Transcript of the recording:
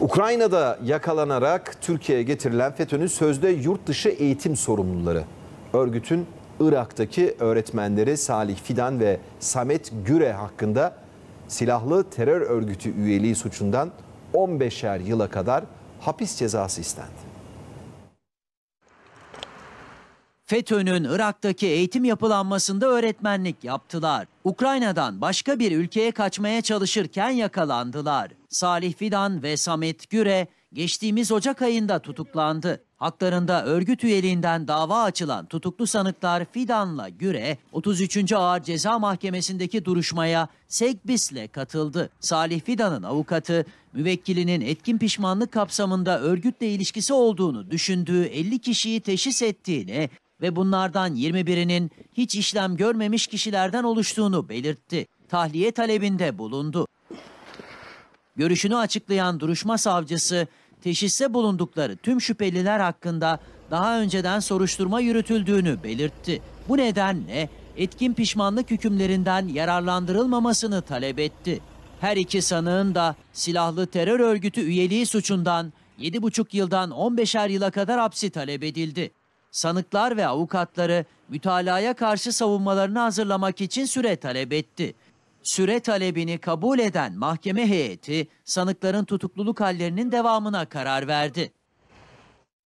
Ukrayna'da yakalanarak Türkiye'ye getirilen FETÖ'nün sözde yurt dışı eğitim sorumluları. Örgütün Irak'taki öğretmenleri Salih Fidan ve Samet Güre hakkında silahlı terör örgütü üyeliği suçundan 15'er yıla kadar hapis cezası istendi. FETÖ'nün Irak'taki eğitim yapılanmasında öğretmenlik yaptılar. Ukrayna'dan başka bir ülkeye kaçmaya çalışırken yakalandılar. Salih Fidan ve Samet Güre geçtiğimiz Ocak ayında tutuklandı. Haklarında örgüt üyeliğinden dava açılan tutuklu sanıklar Fidan'la Güre 33. Ağır Ceza Mahkemesi'ndeki duruşmaya Segbis'le katıldı. Salih Fidan'ın avukatı müvekkilinin etkin pişmanlık kapsamında örgütle ilişkisi olduğunu düşündüğü 50 kişiyi teşhis ettiğini ve bunlardan 21'inin hiç işlem görmemiş kişilerden oluştuğunu belirtti. Tahliye talebinde bulundu. Görüşünü açıklayan duruşma savcısı, teşhiste bulundukları tüm şüpheliler hakkında daha önceden soruşturma yürütüldüğünü belirtti. Bu nedenle etkin pişmanlık hükümlerinden yararlandırılmamasını talep etti. Her iki sanığın da silahlı terör örgütü üyeliği suçundan 7,5 yıldan 15'er yıla kadar hapsi talep edildi sanıklar ve avukatları mütalaya karşı savunmalarını hazırlamak için süre talep etti. Süre talebini kabul eden mahkeme heyeti sanıkların tutukluluk hallerinin devamına karar verdi.